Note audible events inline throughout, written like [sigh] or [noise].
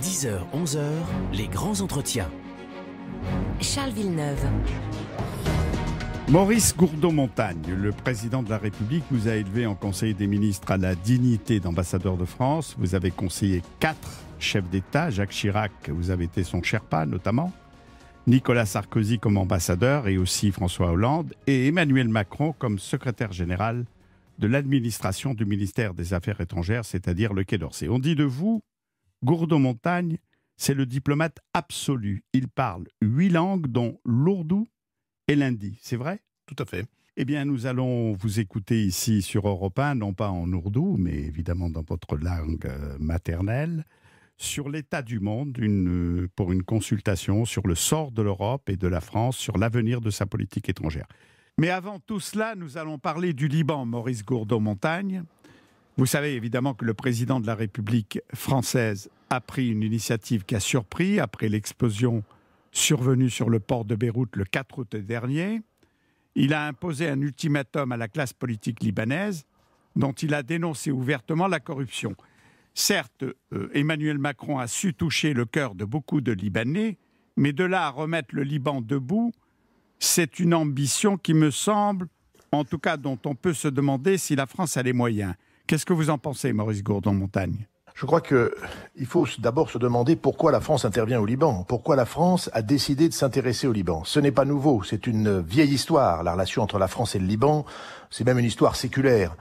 10h, 11h, les grands entretiens. Charles Villeneuve. Maurice Gourdeau-Montagne, le président de la République, vous a élevé en Conseil des ministres à la dignité d'ambassadeur de France. Vous avez conseillé quatre chefs d'État. Jacques Chirac, vous avez été son Sherpa notamment. Nicolas Sarkozy comme ambassadeur et aussi François Hollande. Et Emmanuel Macron comme secrétaire général de l'administration du ministère des Affaires étrangères, c'est-à-dire le Quai d'Orsay. On dit de vous Gourdeau-Montagne, c'est le diplomate absolu. Il parle huit langues, dont l'ourdou et l'hindi. C'est vrai Tout à fait. Eh bien, nous allons vous écouter ici sur Europe 1, non pas en ourdou, mais évidemment dans votre langue euh, maternelle, sur l'état du monde, euh, pour une consultation sur le sort de l'Europe et de la France, sur l'avenir de sa politique étrangère. Mais avant tout cela, nous allons parler du Liban, Maurice Gourdeau-Montagne. Vous savez évidemment que le président de la République française a pris une initiative qui a surpris après l'explosion survenue sur le port de Beyrouth le 4 août dernier. Il a imposé un ultimatum à la classe politique libanaise dont il a dénoncé ouvertement la corruption. Certes, euh, Emmanuel Macron a su toucher le cœur de beaucoup de Libanais, mais de là à remettre le Liban debout, c'est une ambition qui me semble, en tout cas dont on peut se demander si la France a les moyens. Qu'est-ce que vous en pensez, Maurice Gourdon-Montagne je crois qu'il faut d'abord se demander pourquoi la France intervient au Liban, pourquoi la France a décidé de s'intéresser au Liban. Ce n'est pas nouveau, c'est une euh, vieille histoire, la relation entre la France et le Liban, c'est même une histoire séculaire.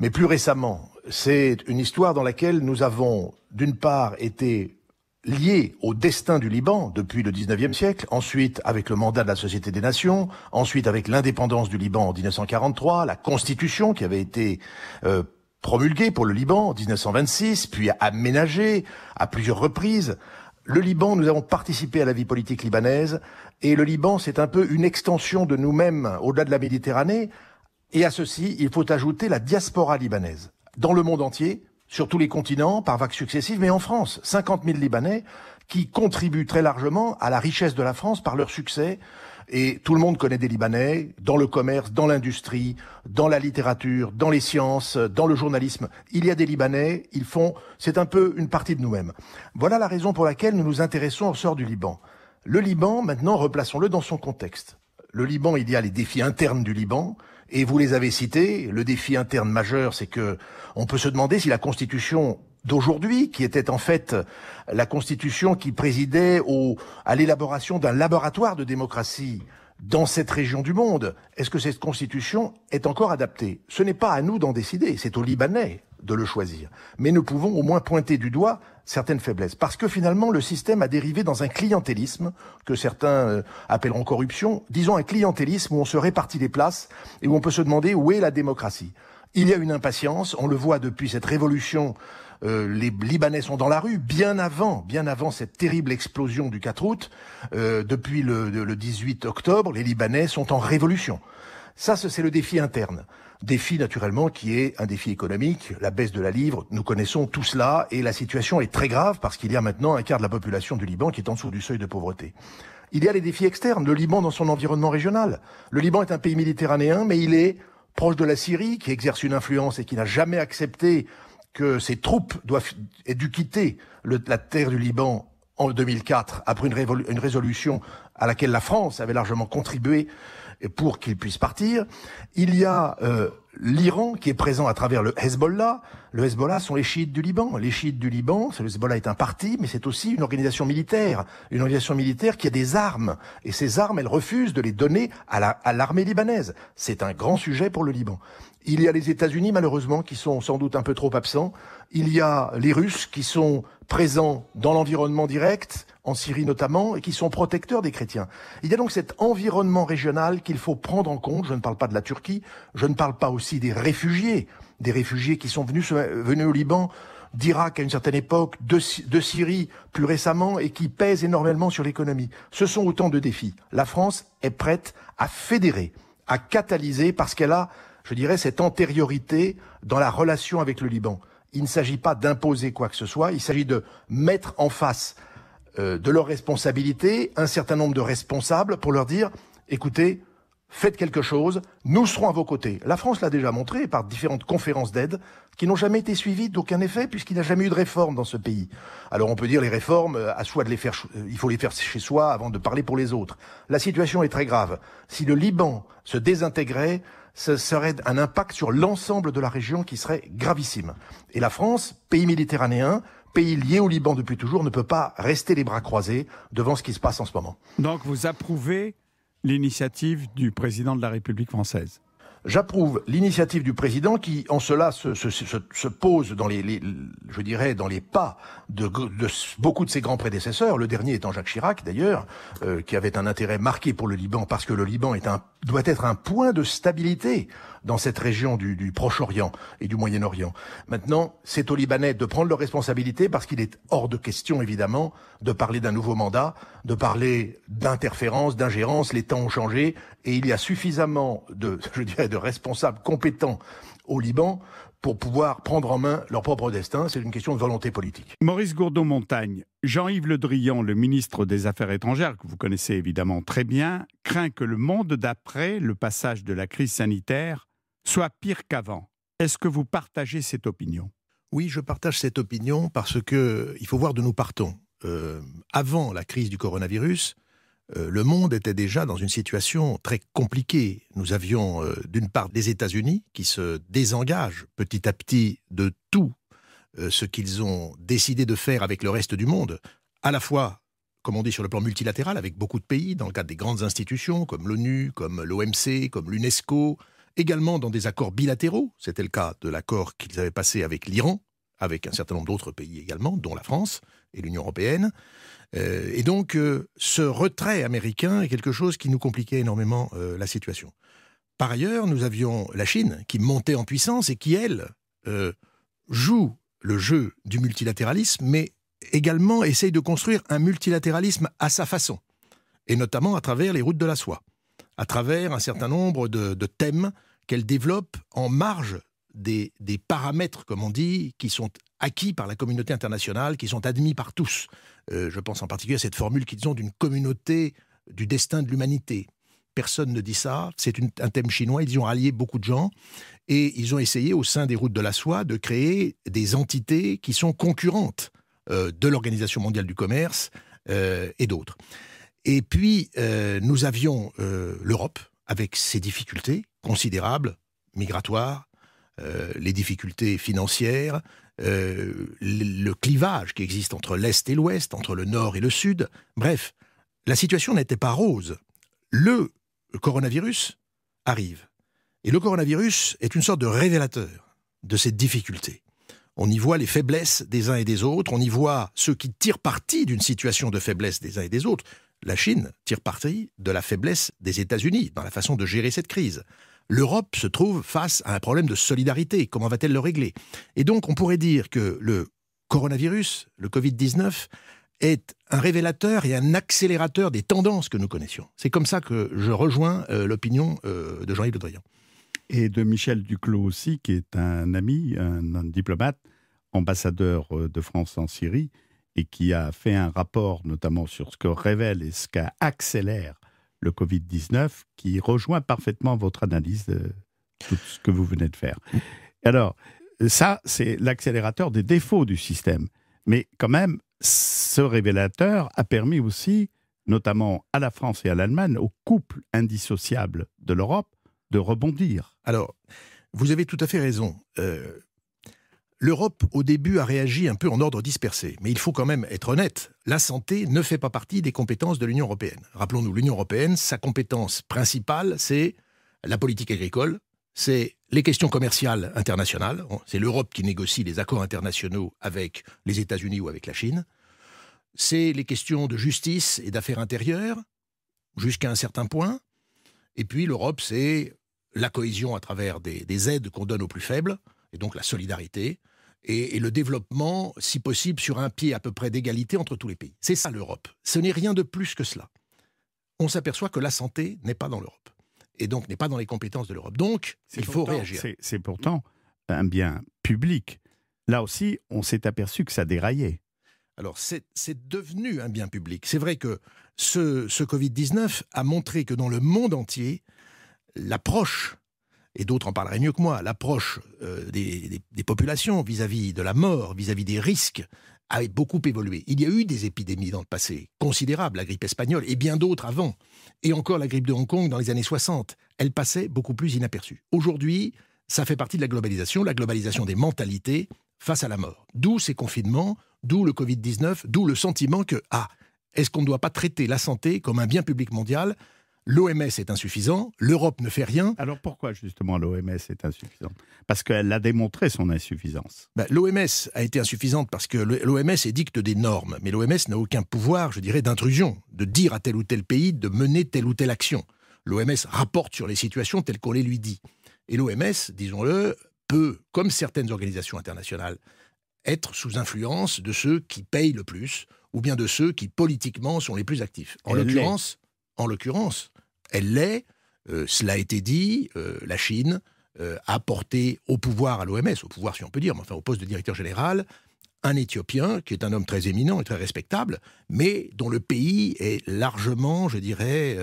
Mais plus récemment, c'est une histoire dans laquelle nous avons d'une part été liés au destin du Liban depuis le 19e siècle, ensuite avec le mandat de la Société des Nations, ensuite avec l'indépendance du Liban en 1943, la Constitution qui avait été euh, Promulgué pour le Liban en 1926, puis aménagé à plusieurs reprises, le Liban, nous avons participé à la vie politique libanaise, et le Liban, c'est un peu une extension de nous-mêmes au-delà de la Méditerranée, et à ceci, il faut ajouter la diaspora libanaise, dans le monde entier, sur tous les continents, par vagues successives, mais en France, 50 000 Libanais qui contribuent très largement à la richesse de la France par leur succès, et tout le monde connaît des Libanais dans le commerce, dans l'industrie, dans la littérature, dans les sciences, dans le journalisme. Il y a des Libanais, ils font, c'est un peu une partie de nous-mêmes. Voilà la raison pour laquelle nous nous intéressons au sort du Liban. Le Liban, maintenant, replaçons-le dans son contexte. Le Liban, il y a les défis internes du Liban, et vous les avez cités. Le défi interne majeur, c'est que on peut se demander si la constitution d'aujourd'hui, qui était en fait la Constitution qui présidait au, à l'élaboration d'un laboratoire de démocratie dans cette région du monde. Est-ce que cette Constitution est encore adaptée Ce n'est pas à nous d'en décider, c'est aux Libanais de le choisir. Mais nous pouvons au moins pointer du doigt certaines faiblesses. Parce que finalement, le système a dérivé dans un clientélisme, que certains euh, appelleront corruption, disons un clientélisme où on se répartit les places et où on peut se demander où est la démocratie. Il y a une impatience, on le voit depuis cette révolution euh, les Libanais sont dans la rue bien avant, bien avant cette terrible explosion du 4 août. Euh, depuis le, le 18 octobre, les Libanais sont en révolution. Ça, c'est le défi interne. Défi naturellement qui est un défi économique, la baisse de la livre, nous connaissons tout cela et la situation est très grave parce qu'il y a maintenant un quart de la population du Liban qui est en dessous du seuil de pauvreté. Il y a les défis externes, le Liban dans son environnement régional. Le Liban est un pays méditerranéen mais il est proche de la Syrie qui exerce une influence et qui n'a jamais accepté que ses troupes doivent, aient dû quitter la terre du Liban en 2004, après une, une, résolution à laquelle la France avait largement contribué pour qu'ils puissent partir. Il y a euh, l'Iran qui est présent à travers le Hezbollah. Le Hezbollah sont les chiites du Liban. Les chiites du Liban, le Hezbollah est un parti, mais c'est aussi une organisation militaire. Une organisation militaire qui a des armes. Et ces armes, elle refuse de les donner à l'armée libanaise. C'est un grand sujet pour le Liban. Il y a les États-Unis, malheureusement, qui sont sans doute un peu trop absents. Il y a les Russes qui sont présents dans l'environnement direct, en Syrie notamment, et qui sont protecteurs des chrétiens. Il y a donc cet environnement régional qu'il faut prendre en compte. Je ne parle pas de la Turquie, je ne parle pas aussi des réfugiés, des réfugiés qui sont venus, au Liban d'Irak à une certaine époque, de, de, Syrie plus récemment, et qui pèsent énormément sur l'économie. Ce sont autant de défis. La France est prête à fédérer, à catalyser, parce qu'elle a je dirais, cette antériorité dans la relation avec le Liban. Il ne s'agit pas d'imposer quoi que ce soit, il s'agit de mettre en face euh, de leurs responsabilités un certain nombre de responsables pour leur dire, écoutez, faites quelque chose, nous serons à vos côtés. La France l'a déjà montré par différentes conférences d'aide qui n'ont jamais été suivies d'aucun effet puisqu'il n'y a jamais eu de réforme dans ce pays. Alors on peut dire les réformes, euh, à soi de les faire, euh, il faut les faire chez soi avant de parler pour les autres. La situation est très grave. Si le Liban se désintégrait, ce serait un impact sur l'ensemble de la région qui serait gravissime. Et la France, pays méditerranéen, pays lié au Liban depuis toujours, ne peut pas rester les bras croisés devant ce qui se passe en ce moment. Donc vous approuvez l'initiative du président de la République française J'approuve l'initiative du président qui, en cela, se, pose dans les, je dirais, dans les pas de, beaucoup de ses grands prédécesseurs. Le dernier étant Jacques Chirac, d'ailleurs, euh, qui avait un intérêt marqué pour le Liban parce que le Liban est doit être un point de stabilité dans cette région du, du Proche-Orient et du Moyen-Orient. Maintenant, c'est aux Libanais de prendre leurs responsabilités parce qu'il est hors de question, évidemment, de parler d'un nouveau mandat, de parler d'interférence, d'ingérence. Les temps ont changé et il y a suffisamment de, [laughs] je dirais, de responsables compétents au Liban pour pouvoir prendre en main leur propre destin. C'est une question de volonté politique. Maurice gourdeau montagne Jean-Yves Le Drian, le ministre des Affaires étrangères, que vous connaissez évidemment très bien, craint que le monde d'après, le passage de la crise sanitaire, soit pire qu'avant. Est-ce que vous partagez cette opinion Oui, je partage cette opinion parce que il faut voir de nous partons. Euh, avant la crise du coronavirus, euh, le monde était déjà dans une situation très compliquée. Nous avions euh, d'une part les États-Unis qui se désengagent petit à petit de tout ce qu'ils ont décidé de faire avec le reste du monde, à la fois comme on dit sur le plan multilatéral, avec beaucoup de pays, dans le cadre des grandes institutions comme l'ONU, comme l'OMC, comme l'UNESCO, également dans des accords bilatéraux, c'était le cas de l'accord qu'ils avaient passé avec l'Iran, avec un certain nombre d'autres pays également, dont la France et l'Union européenne. Euh, et donc, euh, ce retrait américain est quelque chose qui nous compliquait énormément euh, la situation. Par ailleurs, nous avions la Chine qui montait en puissance et qui, elle, joue le jeu du multilatéralisme, mais également essaye de construire un multilatéralisme à sa façon, et notamment à travers les routes de la soie à travers un certain nombre de, thèmes qu'elle développe en marge des, paramètres, comme on dit, qui sont acquis par la communauté internationale, qui sont admis par tous. Euh, je pense en particulier à cette formule qu'ils ont d'une communauté du destin de l'humanité. Personne ne dit ça. C'est un thème chinois. Ils y ont rallié beaucoup de gens. Et ils ont essayé, au sein des routes de la soie, de créer des entités qui sont concurrentes euh, de l'Organisation mondiale du commerce euh, et d'autres. Et puis, euh, nous avions euh, l'Europe, avec ses difficultés considérables, migratoires, euh, les difficultés financières, le clivage qui existe entre l'Est et l'Ouest, entre le Nord et le Sud. Bref, la situation n'était pas rose. Le coronavirus arrive. Et le coronavirus est une sorte de révélateur de ces difficultés. On y voit les faiblesses des uns et des autres, on y voit ceux qui tirent parti d'une situation de faiblesse des uns et des autres. La Chine tire parti de la faiblesse des États-Unis dans la façon de gérer cette crise. L'Europe se trouve face à un problème de solidarité. Comment va-t-elle le régler Et donc, on pourrait dire que le coronavirus, le Covid-19, est un révélateur et un accélérateur des tendances que nous connaissions. C'est comme ça que je rejoins euh, l'opinion euh, de Jean-Yves Le Drian. Et de Michel Duclos aussi, qui est un ami, un diplomate, ambassadeur euh, de France en Syrie, et qui a fait un rapport notamment sur ce que révèle et ce qu'accélère le Covid-19, qui rejoint parfaitement votre analyse de tout ce que vous venez de faire. Alors, ça, c'est l'accélérateur des défauts du système. Mais quand même, ce révélateur a permis aussi, notamment à la France et à l'Allemagne, au couple indissociable de l'Europe, de rebondir. Alors, vous avez tout à fait raison. Euh, L'Europe, au début, a réagi un peu en ordre dispersé. Mais il faut quand même être honnête, la santé ne fait pas partie des compétences de l'Union européenne. Rappelons-nous, l'Union européenne, sa compétence principale, c'est la politique agricole, c'est les questions commerciales internationales, hein, c'est l'Europe qui négocie les accords internationaux avec les États-Unis ou avec la Chine, c'est les questions de justice et d'affaires intérieures, jusqu'à un certain point, et puis l'Europe, c'est la cohésion à travers des, aides qu'on donne aux plus faibles, et donc la solidarité, et, le développement, si possible, sur un pied à peu près d'égalité entre tous les pays. C'est ça l'Europe. Ce n'est rien de plus que cela. On s'aperçoit que la santé n'est pas dans l'Europe et donc n'est pas dans les compétences de l'Europe. Donc, il faut réagir. C'est pourtant un bien public. Là aussi, on s'est aperçu que ça déraillait. Alors, c'est devenu un bien public. C'est vrai que ce, ce Covid-19 a montré que dans le monde entier, l'approche et d'autres en parleraient mieux que moi, l'approche euh, des, populations vis-à-vis de la mort, vis-à-vis -vis des risques, a beaucoup évolué. Il y a eu des épidémies dans le passé, considérables, la grippe espagnole et bien d'autres avant. Et encore la grippe de Hong Kong dans les années 60. Elle passait beaucoup plus inaperçue. Aujourd'hui, ça fait partie de la globalisation, la globalisation des mentalités face à la mort. D'où ces confinements, d'où le Covid-19, d'où le sentiment que, ah, est-ce qu'on ne doit pas traiter la santé comme un bien public mondial L'OMS est insuffisant, l'Europe ne fait rien. Alors pourquoi justement l'OMS est insuffisante Parce qu'elle a démontré son insuffisance. Bah, L'OMS a été insuffisante parce que l'OMS édicte des normes, mais l'OMS n'a aucun pouvoir, je dirais, d'intrusion, de dire à tel ou tel pays de mener telle ou telle action. L'OMS rapporte sur les situations telles qu'on les lui dit. Et l'OMS, disons-le, peut, comme certaines organisations internationales, être sous influence de ceux qui payent le plus, ou bien de ceux qui politiquement sont les plus actifs. En l'occurrence, en l'occurrence, elle l'est. Euh, cela a été dit, euh, la Chine euh, a porté au pouvoir à l'OMS, au pouvoir si on peut dire, mais enfin au poste de directeur général, un Éthiopien qui est un homme très éminent et très respectable, mais dont le pays est largement, je dirais,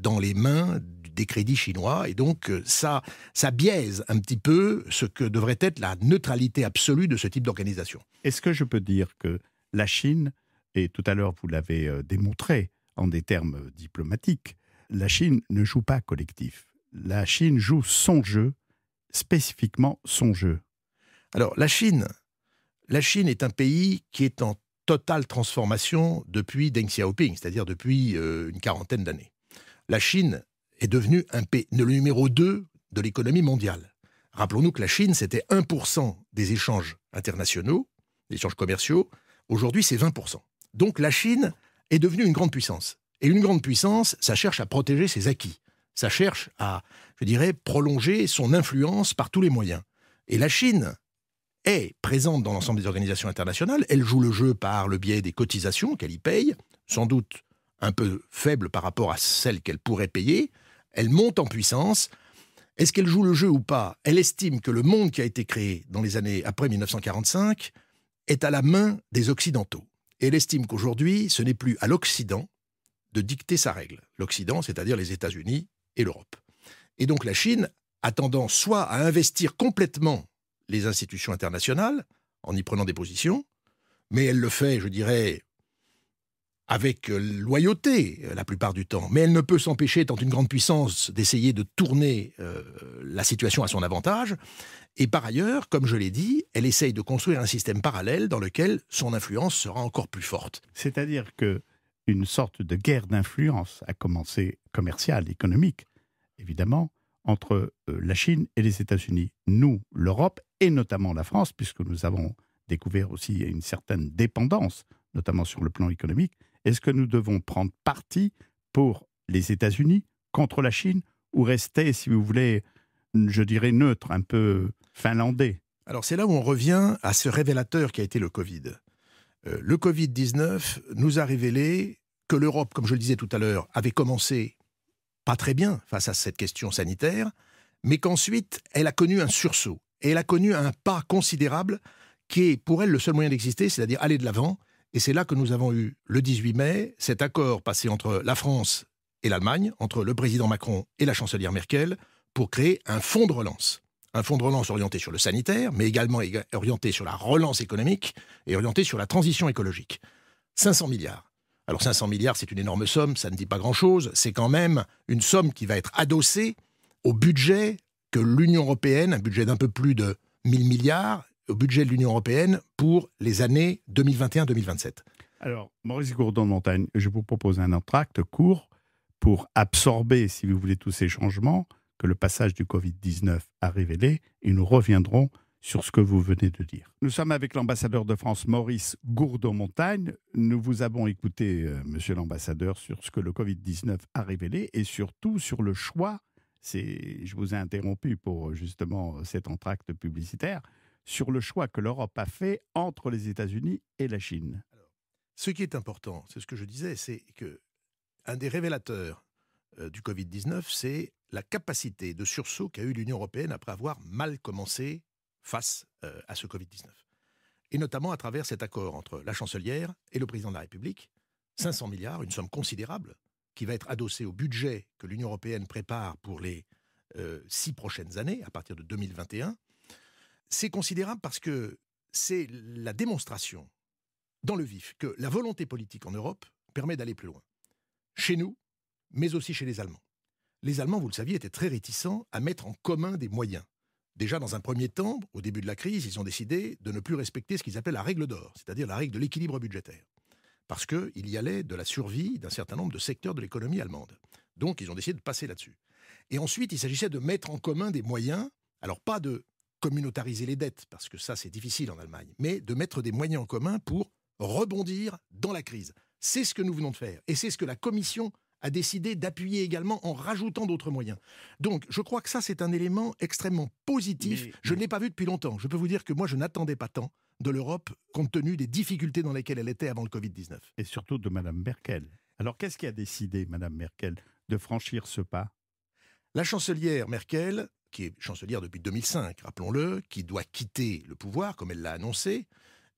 dans les mains des crédits chinois. Et donc ça, ça biaise un petit peu ce que devrait être la neutralité absolue de ce type d'organisation. Est-ce que je peux dire que la Chine, et tout à l'heure vous l'avez démontré en des termes diplomatiques, la Chine ne joue pas collectif. La Chine joue son jeu, spécifiquement son jeu. Alors, la Chine, la Chine est un pays qui est en totale transformation depuis Deng Xiaoping, c'est-à-dire depuis euh, une quarantaine d'années. La Chine est devenue un pays, le numéro 2 de l'économie mondiale. Rappelons-nous que la Chine, c'était 1% des échanges internationaux, des échanges commerciaux. Aujourd'hui, c'est 20%. Donc la Chine est devenue une grande puissance. Et une grande puissance, ça cherche à protéger ses acquis. Ça cherche à, je dirais, prolonger son influence par tous les moyens. Et la Chine est présente dans l'ensemble des organisations internationales. Elle joue le jeu par le biais des cotisations qu'elle y paye, sans doute un peu faible par rapport à celles qu'elle pourrait payer. Elle monte en puissance. Est-ce qu'elle joue le jeu ou pas Elle estime que le monde qui a été créé dans les années après 1945 est à la main des Occidentaux. Et elle estime qu'aujourd'hui, ce n'est plus à l'Occident de dicter sa règle, l'Occident, c'est-à-dire les États-Unis et l'Europe. Et donc la Chine a tendance soit à investir complètement les institutions internationales en y prenant des positions, mais elle le fait, je dirais, avec euh, loyauté euh, la plupart du temps. Mais elle ne peut s'empêcher, étant une grande puissance, d'essayer de tourner euh, la situation à son avantage. Et par ailleurs, comme je l'ai dit, elle essaye de construire un système parallèle dans lequel son influence sera encore plus forte. C'est-à-dire que une sorte de guerre d'influence, a commencé, commerciale, économique, évidemment, entre euh, la Chine et les États-Unis. Nous, l'Europe, et notamment la France, puisque nous avons découvert aussi une certaine dépendance, notamment sur le plan économique, est-ce que nous devons prendre parti pour les États-Unis contre la Chine ou rester, si vous voulez, je dirais neutre, un peu finlandais alors c'est là où on revient à ce révélateur qui a été le Covid. Euh, le Covid-19 nous a révélé que l'Europe, comme je le disais tout à l'heure, avait commencé pas très bien face à cette question sanitaire, mais qu'ensuite, elle a connu un sursaut. Et elle a connu un pas considérable qui est pour elle le seul moyen d'exister, c'est-à-dire aller de l'avant. Et c'est là que nous avons eu, le 18 mai, cet accord passé entre la France et l'Allemagne, entre le président Macron et la chancelière Merkel, pour créer un fonds de relance un fonds de relance orienté sur le sanitaire, mais également orienté sur la relance économique et orienté sur la transition écologique. 500 milliards. Alors 500 milliards, c'est une énorme somme, ça ne dit pas grand-chose, c'est quand même une somme qui va être adossée au budget que l'Union européenne, un budget d'un peu plus de 1000 milliards, au budget de l'Union européenne pour les années 2021-2027. Alors, Maurice Gourdon-Montagne, je vous propose un entracte court pour absorber, si vous voulez, tous ces changements que le passage du Covid-19 a révélé et nous reviendrons sur ce que vous venez de dire. Nous sommes avec l'ambassadeur de France Maurice Gourdeau-Montagne. Nous vous avons écouté, euh, monsieur l'ambassadeur, sur ce que le Covid-19 a révélé et surtout sur le choix, je vous ai interrompu pour euh, justement cet entracte publicitaire, sur le choix que l'Europe a fait entre les États-Unis et la Chine. Alors, ce qui est important, c'est ce que je disais, c'est que un des révélateurs euh, du Covid-19, c'est la capacité de sursaut qu'a eu l'Union européenne après avoir mal commencé face euh, à ce Covid-19. Et notamment à travers cet accord entre la chancelière et le président de la République, 500 milliards, une somme considérable, qui va être adossée au budget que l'Union européenne prépare pour les euh, six prochaines années, à partir de 2021. C'est considérable parce que c'est la démonstration, dans le vif, que la volonté politique en Europe permet d'aller plus loin. Chez nous, mais aussi chez les Allemands. Les Allemands, vous le saviez, étaient très réticents à mettre en commun des moyens. Déjà, dans un premier temps, au début de la crise, ils ont décidé de ne plus respecter ce qu'ils appellent la règle d'or, c'est-à-dire la règle de l'équilibre budgétaire. Parce qu'il y allait de la survie d'un certain nombre de secteurs de l'économie allemande. Donc, ils ont décidé de passer là-dessus. Et ensuite, il s'agissait de mettre en commun des moyens, alors pas de communautariser les dettes, parce que ça, c'est difficile en Allemagne, mais de mettre des moyens en commun pour rebondir dans la crise. C'est ce que nous venons de faire. Et c'est ce que la Commission a décidé d'appuyer également en rajoutant d'autres moyens. Donc, je crois que ça, c'est un élément extrêmement positif. je ne l'ai pas vu depuis longtemps. Je peux vous dire que moi, je n'attendais pas tant de l'Europe, compte tenu des difficultés dans lesquelles elle était avant le Covid-19. Et surtout de Mme Merkel. Alors, qu'est-ce qui a décidé, Mme Merkel, de franchir ce pas La chancelière Merkel, qui est chancelière depuis 2005, rappelons-le, qui doit quitter le pouvoir, comme elle l'a annoncé,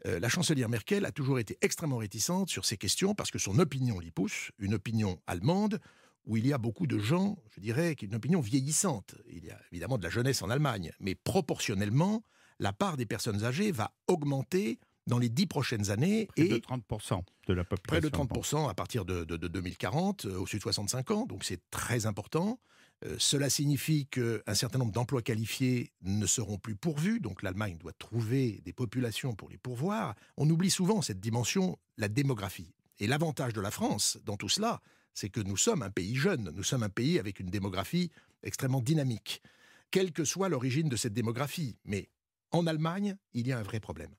euh, la chancelière Merkel a toujours été extrêmement réticente sur ces questions parce que son opinion l'y pousse, une opinion allemande où il y a beaucoup de gens, je dirais, qui ont une opinion vieillissante. Il y a évidemment de la jeunesse en Allemagne, mais proportionnellement, la part des personnes âgées va augmenter dans les dix prochaines années. Près et de 30% de la population. Près de 30% à partir de, de 2040, euh, au-dessus de 65 ans, donc c'est très important. Euh, cela signifie qu'un certain nombre d'emplois qualifiés ne seront plus pourvus, donc l'Allemagne doit trouver des populations pour les pourvoir. On oublie souvent cette dimension, la démographie. Et l'avantage de la France dans tout cela, c'est que nous sommes un pays jeune, nous sommes un pays avec une démographie extrêmement dynamique, quelle que soit l'origine de cette démographie. Mais en Allemagne, il y a un vrai problème.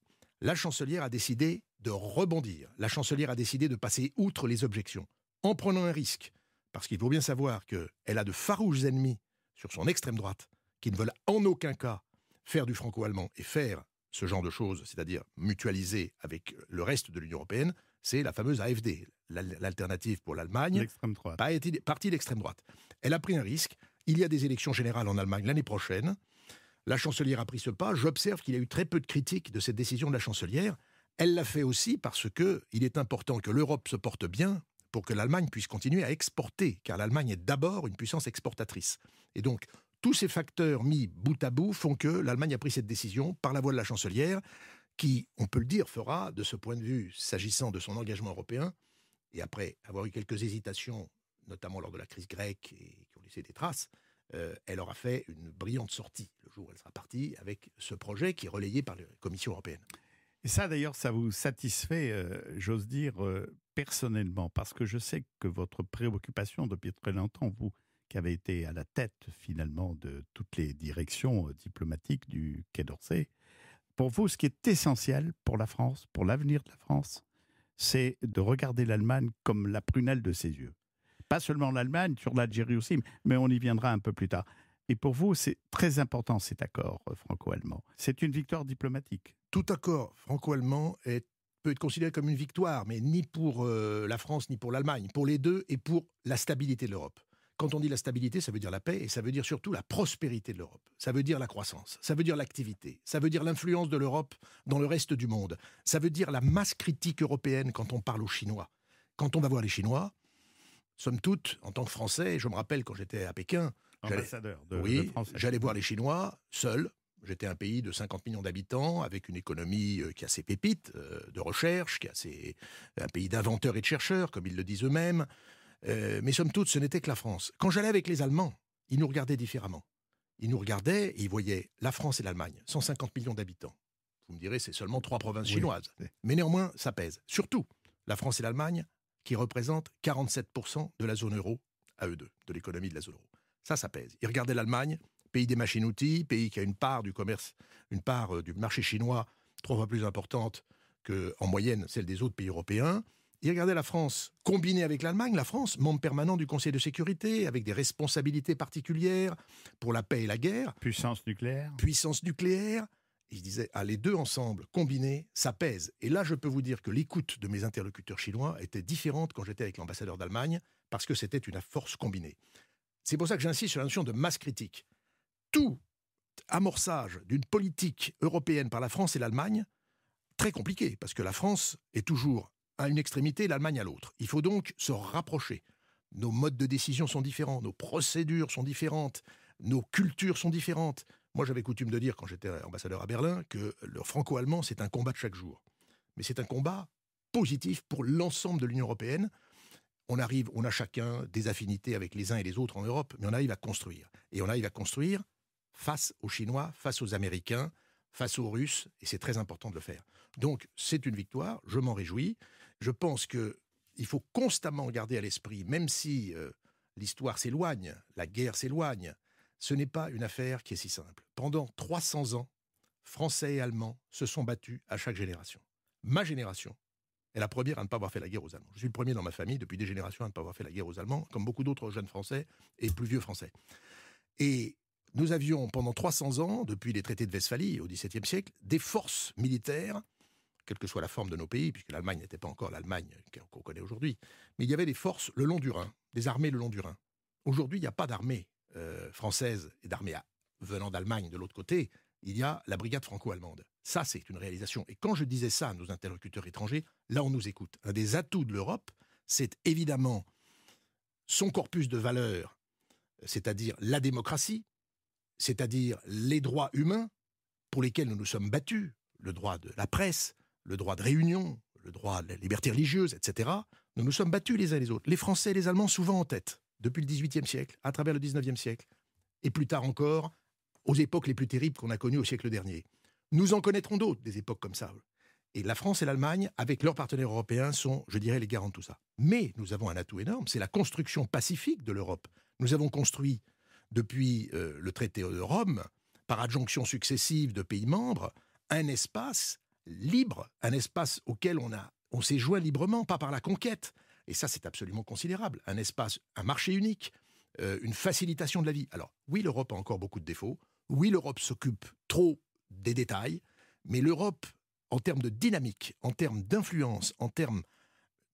La chancelière a décidé de rebondir, la chancelière a décidé de passer outre les objections, en prenant un risque parce qu'il faut bien savoir qu'elle a de farouches ennemis sur son extrême droite, qui ne veulent en aucun cas faire du franco-allemand et faire ce genre de choses, c'est-à-dire mutualiser avec le reste de l'Union européenne, c'est la fameuse AFD, l'alternative pour l'Allemagne. partie droite. Parti l'extrême droite. Elle a pris un risque. Il y a des élections générales en Allemagne l'année prochaine. La chancelière a pris ce pas. J'observe qu'il y a eu très peu de critiques de cette décision de la chancelière. Elle l'a fait aussi parce que il est important que l'Europe se porte bien pour que l'Allemagne puisse continuer à exporter, car l'Allemagne est d'abord une puissance exportatrice. Et donc, tous ces facteurs mis bout à bout font que l'Allemagne a pris cette décision par la voix de la chancelière, qui, on peut le dire, fera, de ce point de vue, s'agissant de son engagement européen, et après avoir eu quelques hésitations, notamment lors de la crise grecque, et qui ont laissé des traces, euh, elle aura fait une brillante sortie le jour où elle sera partie avec ce projet qui est relayé par la Commission européenne. Et ça, d'ailleurs, ça vous satisfait, euh, j'ose dire, euh, personnellement, parce que je sais que votre préoccupation depuis très longtemps, vous qui avez été à la tête finalement de toutes les directions euh, diplomatiques du Quai d'Orsay, pour vous, ce qui est essentiel pour la France, pour l'avenir de la France, c'est de regarder l'Allemagne comme la prunelle de ses yeux. Pas seulement l'Allemagne, sur l'Algérie aussi, mais on y viendra un peu plus tard. Et pour vous, c'est très important cet accord euh, franco-allemand. C'est une victoire diplomatique. Tout accord franco-allemand peut être considéré comme une victoire, mais ni pour euh, la France ni pour l'Allemagne, pour les deux et pour la stabilité de l'Europe. Quand on dit la stabilité, ça veut dire la paix et ça veut dire surtout la prospérité de l'Europe. Ça veut dire la croissance, ça veut dire l'activité, ça veut dire l'influence de l'Europe dans le reste du monde. Ça veut dire la masse critique européenne quand on parle aux Chinois. Quand on va voir les Chinois, somme toute, en tant que Français, je me rappelle quand j'étais à Pékin, oui, J'allais voir les Chinois seul. J'étais un pays de 50 millions d'habitants, avec une économie euh, qui a ses pépites euh, de recherche, qui a ses, un pays d'inventeurs et de chercheurs, comme ils le disent eux-mêmes. Euh, mais somme toute, ce n'était que la France. Quand j'allais avec les Allemands, ils nous regardaient différemment. Ils nous regardaient et ils voyaient la France et l'Allemagne, 150 millions d'habitants. Vous me direz, c'est seulement trois provinces chinoises. Mais néanmoins, ça pèse. Surtout, la France et l'Allemagne, qui représentent 47% de la zone euro, à eux deux, de l'économie de la zone euro. Ça, ça pèse. Il regardait l'Allemagne, pays des machines-outils, pays qui a une part du commerce, une part euh, du marché chinois trois fois plus importante que, en moyenne, celle des autres pays européens. Il regardait la France, combinée avec l'Allemagne, la France, membre permanent du Conseil de sécurité, avec des responsabilités particulières pour la paix et la guerre. Puissance nucléaire. Puissance nucléaire. Il disait, ah, les deux ensemble, combinés, ça pèse. Et là, je peux vous dire que l'écoute de mes interlocuteurs chinois était différente quand j'étais avec l'ambassadeur d'Allemagne, parce que c'était une force combinée. C'est pour ça que j'insiste sur la notion de masse critique. Tout amorçage d'une politique européenne par la France et l'Allemagne, très compliqué, parce que la France est toujours à une extrémité, l'Allemagne à l'autre. Il faut donc se rapprocher. Nos modes de décision sont différents, nos procédures sont différentes, nos cultures sont différentes. Moi, j'avais coutume de dire, quand j'étais ambassadeur à Berlin, que le franco-allemand, c'est un combat de chaque jour. Mais c'est un combat positif pour l'ensemble de l'Union européenne, on arrive, on a chacun des affinités avec les uns et les autres en Europe, mais on arrive à construire. Et on arrive à construire face aux Chinois, face aux Américains, face aux Russes, et c'est très important de le faire. Donc c'est une victoire, je m'en réjouis. Je pense que il faut constamment garder à l'esprit, même si euh, l'histoire s'éloigne, la guerre s'éloigne, ce n'est pas une affaire qui est si simple. Pendant 300 ans, Français et Allemands se sont battus à chaque génération. Ma génération, est la première à ne pas avoir fait la guerre aux Allemands. Je suis le premier dans ma famille, depuis des générations, à ne pas avoir fait la guerre aux Allemands, comme beaucoup d'autres jeunes Français et plus vieux Français. Et nous avions, pendant 300 ans, depuis les traités de Westphalie au XVIIe siècle, des forces militaires, quelle que soit la forme de nos pays, puisque l'Allemagne n'était pas encore l'Allemagne qu'on connaît aujourd'hui, mais il y avait des forces le long du Rhin, des armées le long du Rhin. Aujourd'hui, il n'y a pas d'armée euh, française et d'armée venant d'Allemagne de l'autre côté il y a la brigade franco-allemande. Ça, c'est une réalisation. Et quand je disais ça à nos interlocuteurs étrangers, là, on nous écoute. Un des atouts de l'Europe, c'est évidemment son corpus de valeurs, c'est-à-dire la démocratie, c'est-à-dire les droits humains pour lesquels nous nous sommes battus, le droit de la presse, le droit de réunion, le droit à la liberté religieuse, etc. Nous nous sommes battus les uns les autres, les Français et les Allemands souvent en tête, depuis le XVIIIe siècle, à travers le XIXe siècle, et plus tard encore aux époques les plus terribles qu'on a connues au siècle dernier. Nous en connaîtrons d'autres, des époques comme ça. Et la France et l'Allemagne, avec leurs partenaires européens, sont, je dirais, les garants de tout ça. Mais nous avons un atout énorme, c'est la construction pacifique de l'Europe. Nous avons construit, depuis euh, le traité de Rome, par adjonction successive de pays membres, un espace libre, un espace auquel on, on s'est joint librement, pas par la conquête. Et ça, c'est absolument considérable. Un espace, un marché unique, euh, une facilitation de la vie. Alors, oui, l'Europe a encore beaucoup de défauts. Oui, l'Europe s'occupe trop des détails, mais l'Europe, en termes de dynamique, en termes d'influence, en termes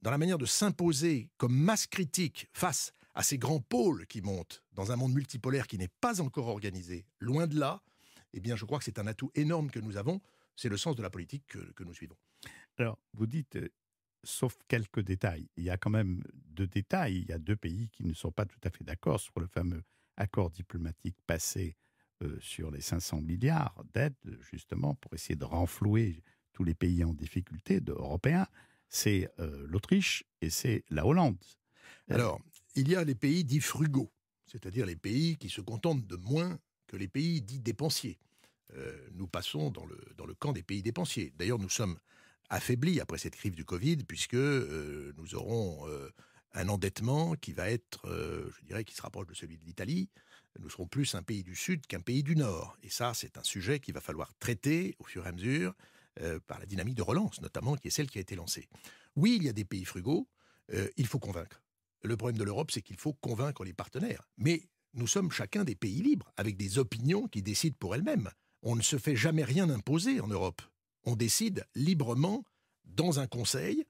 dans la manière de s'imposer comme masse critique face à ces grands pôles qui montent dans un monde multipolaire qui n'est pas encore organisé, loin de là, eh bien, je crois que c'est un atout énorme que nous avons. C'est le sens de la politique que, nous suivons. Alors, vous dites, euh, sauf quelques détails, il y a quand même deux détails. Il y a deux pays qui ne sont pas tout à fait d'accord sur le fameux accord diplomatique passé euh, sur les 500 milliards d'aides, justement, pour essayer de renflouer tous les pays en difficulté européens, c'est euh, l'Autriche et c'est la Hollande. Euh, Alors, il y a les pays dits frugaux, c'est-à-dire les pays qui se contentent de moins que les pays dits dépensiers. nous passons dans le, dans le camp des pays dépensiers. D'ailleurs, nous sommes affaiblis après cette crise du Covid, puisque nous aurons un endettement qui va être, je dirais, qui se rapproche de celui de l'Italie, nous serons plus un pays du Sud qu'un pays du Nord. Et ça, c'est un sujet qu'il va falloir traiter au fur et à mesure euh, par la dynamique de relance, notamment, qui est celle qui a été lancée. Oui, il y a des pays frugaux, euh, il faut convaincre. Le problème de l'Europe, c'est qu'il faut convaincre les partenaires. Mais nous sommes chacun des pays libres, avec des opinions qui décident pour elles-mêmes. On ne se fait jamais rien imposer en Europe. On décide librement dans un conseil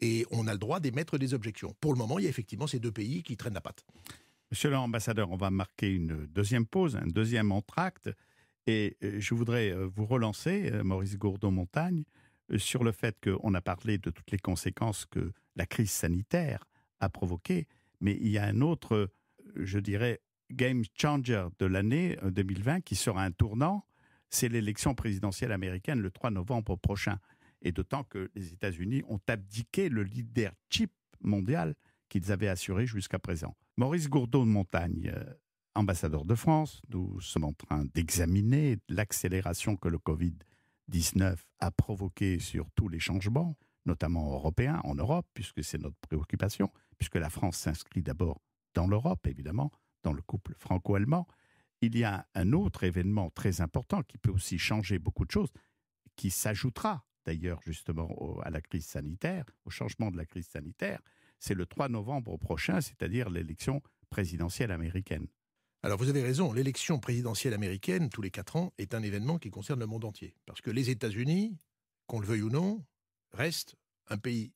et on a le droit d'émettre des objections. Pour le moment, il y a effectivement ces deux pays qui traînent la patte. Monsieur l'ambassadeur, on va marquer une deuxième pause, un deuxième entracte, et euh, je voudrais euh, vous relancer, euh, Maurice Gourdon-Montagne, sur le fait qu'on a parlé de toutes les conséquences que la crise sanitaire a provoquées, mais il y a un autre, je dirais, game changer de l'année 2020 qui sera un tournant, c'est l'élection présidentielle américaine le 3 novembre prochain. Et d'autant que les États-Unis ont abdiqué le leadership mondial qu'ils avaient assuré jusqu'à présent. Maurice Gourdeau de Montagne, euh, ambassadeur de France, nous sommes en train d'examiner l'accélération que le Covid-19 a provoquée sur tous les changements, notamment européens, en Europe, puisque c'est notre préoccupation, puisque la France s'inscrit d'abord dans l'Europe, évidemment, dans le couple franco-allemand. Il y a un autre événement très important qui peut aussi changer beaucoup de choses, qui s'ajoutera d'ailleurs justement à la crise sanitaire, au changement de la crise sanitaire, c'est le 3 novembre prochain, c'est-à-dire l'élection présidentielle américaine. Alors vous avez raison, l'élection présidentielle américaine, tous les quatre ans, est un événement qui concerne le monde entier. Parce que les États-Unis, qu'on le veuille ou non, restent un pays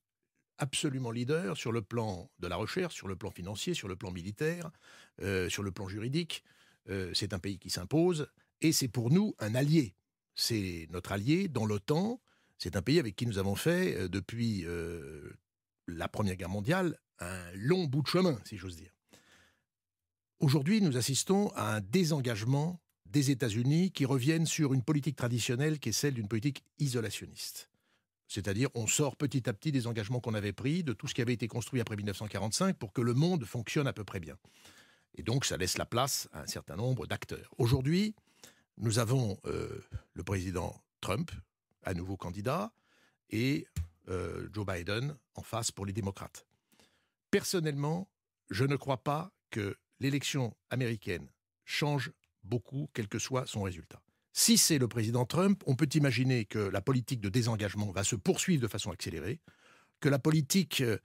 absolument leader sur le plan de la recherche, sur le plan financier, sur le plan militaire, euh, sur le plan juridique. Euh, c'est un pays qui s'impose et c'est pour nous un allié. C'est notre allié dans l'OTAN. C'est un pays avec qui nous avons fait euh, depuis la Première Guerre mondiale un long bout de chemin, si j'ose dire. Aujourd'hui, nous assistons à un désengagement des États-Unis qui reviennent sur une politique traditionnelle qui est celle d'une politique isolationniste. C'est-à-dire, on sort petit à petit des engagements qu'on avait pris, de tout ce qui avait été construit après 1945 pour que le monde fonctionne à peu près bien. Et donc, ça laisse la place à un certain nombre d'acteurs. Aujourd'hui, nous avons euh, le président Trump, à nouveau candidat, et euh, Joe Biden en face pour les démocrates. Personnellement, je ne crois pas que l'élection américaine change beaucoup, quel que soit son résultat. Si c'est le président Trump, on peut imaginer que la politique de désengagement va se poursuivre de façon accélérée, que la politique, euh,